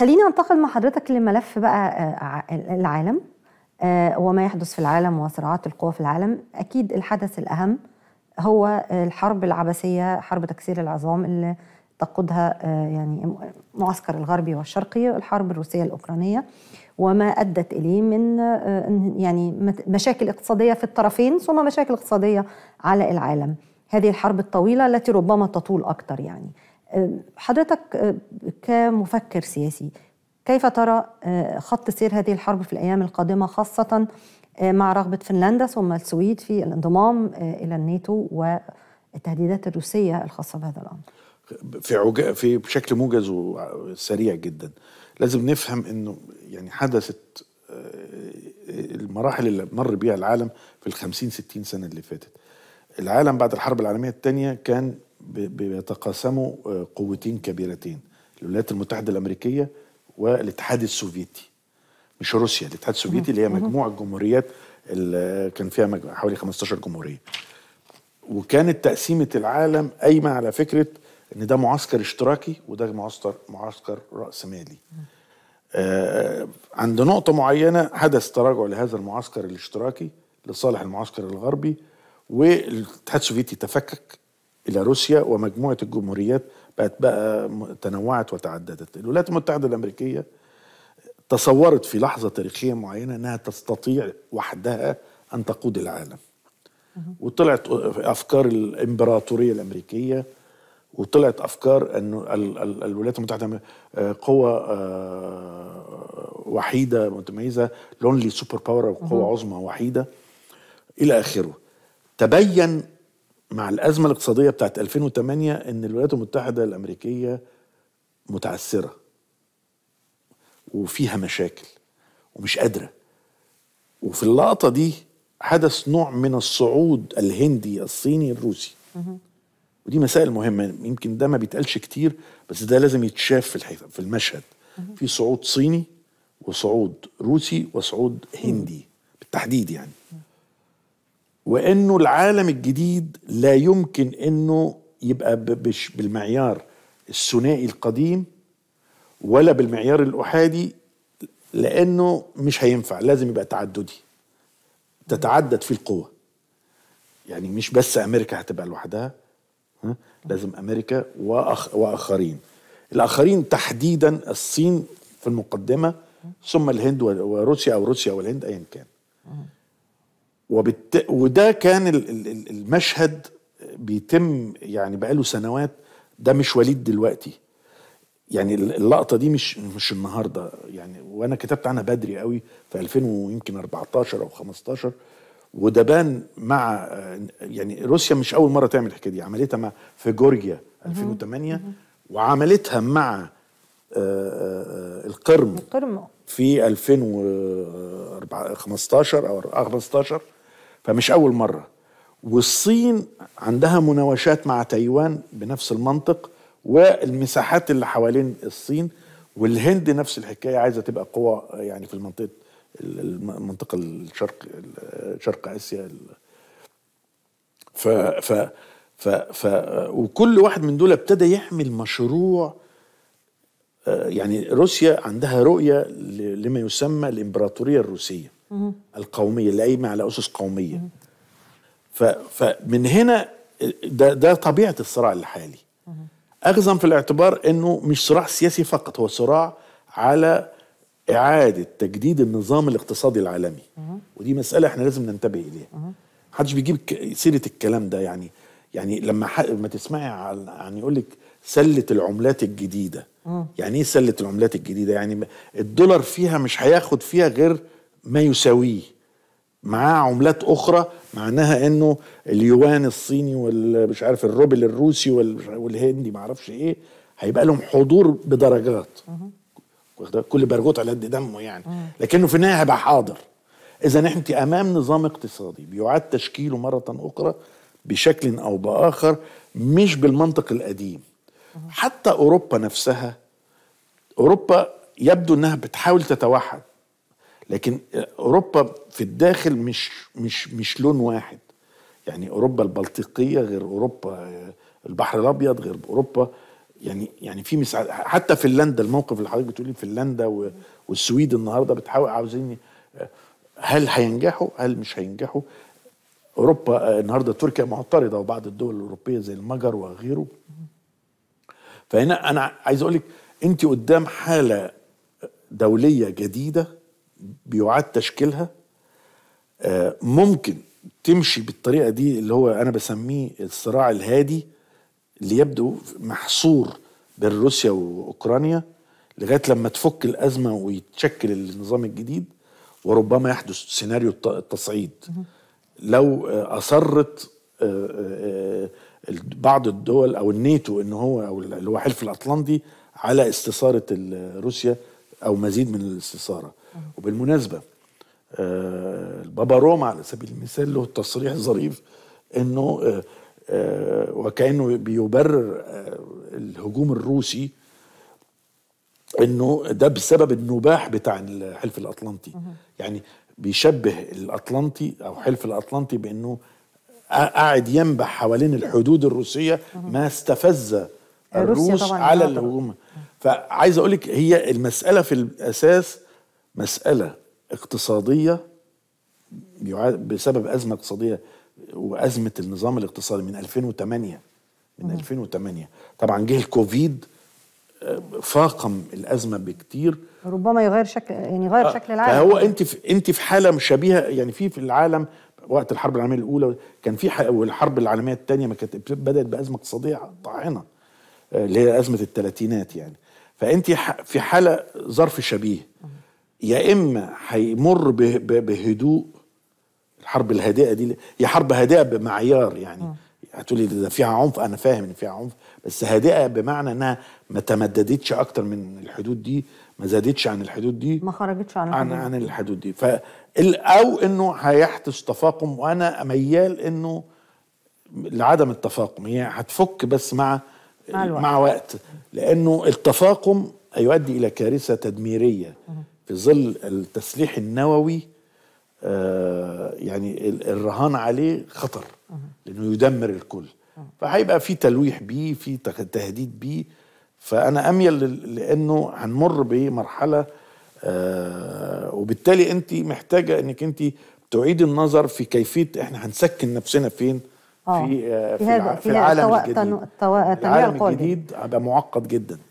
خليني انتقل مع حضرتك لملف بقى آه، العالم آه، وما يحدث في العالم وصراعات القوى في العالم اكيد الحدث الاهم هو الحرب العبثيه حرب تكسير العظام اللي تقودها آه، يعني معسكر الغربي والشرقي الحرب الروسيه الاوكرانيه وما ادت اليه من يعني مشاكل اقتصاديه في الطرفين ثم مشاكل اقتصاديه على العالم هذه الحرب الطويله التي ربما تطول اكثر يعني حضرتك آه، كمفكر سياسي كيف ترى آه، خط سير هذه الحرب في الأيام القادمة خاصة آه، مع رغبة فنلندا ثم السويد في الانضمام إلى الناتو والتهديدات الروسية الخاصة بهذا الأمر في عج... في بشكل موجز وسريع جدا لازم نفهم انه يعني حدثت المراحل اللي مر بيها العالم في الخمسين ستين سنة اللي فاتت العالم بعد الحرب العالمية الثانية كان بيتقاسموا آه، قوتين كبيرتين الولايات المتحدة الأمريكية والاتحاد السوفيتي مش روسيا الاتحاد السوفيتي اللي هي مجموعة الجمهوريات اللي كان فيها حوالي 15 جمهورية وكانت تقسيمة العالم قايمة على فكرة ان ده معسكر اشتراكي وده معسكر معسكر راس مالي آه، عند نقطة معينة حدث تراجع لهذا المعسكر الاشتراكي لصالح المعسكر الغربي والاتحاد السوفيتي تفكك الى روسيا ومجموعه الجمهوريات بقت بقى تنوعت وتعددت الولايات المتحده الامريكيه تصورت في لحظه تاريخيه معينه انها تستطيع وحدها ان تقود العالم وطلعت افكار الامبراطوريه الامريكيه وطلعت افكار ان الولايات المتحده آه، قوه آه، وحيده متميزه لونلي سوبر باور قوه عظمى وحيده الى اخره تبين مع الأزمة الاقتصادية بتاعت 2008 إن الولايات المتحدة الأمريكية متعثرة وفيها مشاكل ومش قادرة وفي اللقطة دي حدث نوع من الصعود الهندي الصيني الروسي ودي مسائل مهمة يمكن ده ما بيتقالش كتير بس ده لازم يتشاف في الحيث في المشهد في صعود صيني وصعود روسي وصعود هندي بالتحديد يعني وانه العالم الجديد لا يمكن انه يبقى بالمعيار الثنائي القديم ولا بالمعيار الاحادي لانه مش هينفع لازم يبقى تعددي تتعدد في القوه يعني مش بس امريكا هتبقى لوحدها لازم امريكا وأخ واخرين الاخرين تحديدا الصين في المقدمه ثم الهند وروسيا او روسيا والهند ايا كان وبت... وده كان المشهد بيتم يعني بقاله سنوات ده مش وليد دلوقتي يعني اللقطه دي مش مش النهارده يعني وانا كتبت عنها بدري قوي في 2000 ويمكن 14 او 15 وده بان مع يعني روسيا مش اول مره تعمل الحكايه دي عملتها مع في جورجيا 2008 وعملتها مع آه، آه، القرم القرم في 2015 او 15 فمش أول مرة والصين عندها مناوشات مع تايوان بنفس المنطق والمساحات اللي حوالين الصين والهند نفس الحكاية عايزة تبقى قوة يعني في المنطقة المنطقة الشرق شرق آسيا ف ف ف ف وكل واحد من دول ابتدى يحمل مشروع يعني روسيا عندها رؤية لما يسمى الإمبراطورية الروسية القوميه اللي قايمه على اسس قوميه فمن هنا ده ده طبيعه الصراع الحالي اخذا في الاعتبار انه مش صراع سياسي فقط هو صراع على اعاده تجديد النظام الاقتصادي العالمي ودي مساله احنا لازم ننتبه اليها حدش بيجيب سيره الكلام ده يعني يعني لما ما تسمعي عن عن يقول لك سله العملات الجديده يعني ايه سله العملات الجديده يعني الدولار فيها مش هياخد فيها غير ما يساويه معاه عملات اخرى معناها انه اليوان الصيني والمش عارف الروبل الروسي والهندي معرفش ايه هيبقى لهم حضور بدرجات كل برغوت على قد دمه يعني لكنه في النهايه هيبقى حاضر اذا انت امام نظام اقتصادي بيعاد تشكيله مره اخرى بشكل او باخر مش بالمنطق القديم حتى اوروبا نفسها اوروبا يبدو انها بتحاول تتوحد لكن اوروبا في الداخل مش مش مش لون واحد يعني اوروبا البلطيقيه غير اوروبا آه، البحر الابيض غير اوروبا يعني يعني في مساعد حتى فنلندا الموقف اللي حضرتك بتقولي فنلندا والسويد النهارده بتحاول عاوزين آه، هل هينجحوا هل مش هينجحوا اوروبا آه، النهارده تركيا معترضه وبعض الدول الاوروبيه زي المجر وغيره فهنا انا عايز اقول لك انت قدام حاله دوليه جديده بيعاد تشكيلها آه، ممكن تمشي بالطريقه دي اللي هو انا بسميه الصراع الهادي اللي يبدو محصور بين روسيا واوكرانيا لغايه لما تفك الازمه ويتشكل النظام الجديد وربما يحدث سيناريو التصعيد لو اصرت آه، آه، بعض الدول او الناتو ان هو او اللي هو حلف الاطلنطي على استثاره روسيا او مزيد من الاستثاره وبالمناسبه آه، البابا روما على سبيل المثال له تصريح ظريف انه آه، آه، وكانه بيبرر الهجوم الروسي انه ده بسبب النباح بتاع الحلف الاطلنطي يعني بيشبه الاطلنطي او حلف الاطلنطي بانه قاعد ينبح حوالين الحدود الروسيه ما استفز الروس آه، طبعاً على الهجوم فعايز اقول لك هي المساله في الاساس مساله اقتصاديه بسبب ازمه اقتصاديه وازمه النظام الاقتصادي من 2008 من م. 2008 طبعا جه الكوفيد آه، فاقم الازمه بكتير ربما يغير شكل يعني يغير آه شكل العالم فهو انت في انت في حاله شبيهه يعني في في العالم وقت الحرب العالميه الاولى كان في والحرب العالميه الثانيه ما كانت بدات بازمه اقتصاديه طاحنه اللي هي ازمه الثلاثينات يعني فانت في حاله ظرف شبيه يا اما هيمر بهدوء الحرب الهادئه دي هي حرب هادئه بمعيار يعني هتقولي ده فيها عنف انا فاهم ان فيها عنف بس هادئه بمعنى انها ما تمددتش اكتر من الحدود دي ما زادتش عن الحدود دي ما خرجتش عن الحدود عن, عن الحدود دي ف او انه هيحدث تفاقم وانا ميال انه لعدم التفاقم هي هتفك بس مع مع, مع وقت لانه التفاقم هيؤدي الى كارثه تدميريه في ظل التسليح النووي آه، يعني الرهان عليه خطر لانه يدمر الكل فهيبقى في تلويح بيه في تهديد بيه فانا اميل لانه هنمر بمرحله آه، وبالتالي انت محتاجه انك انت تعيد النظر في كيفيه احنا هنسكن نفسنا فين آه، آه، في في, في, في العالم الجديد العالم الجديد هذا معقد جدا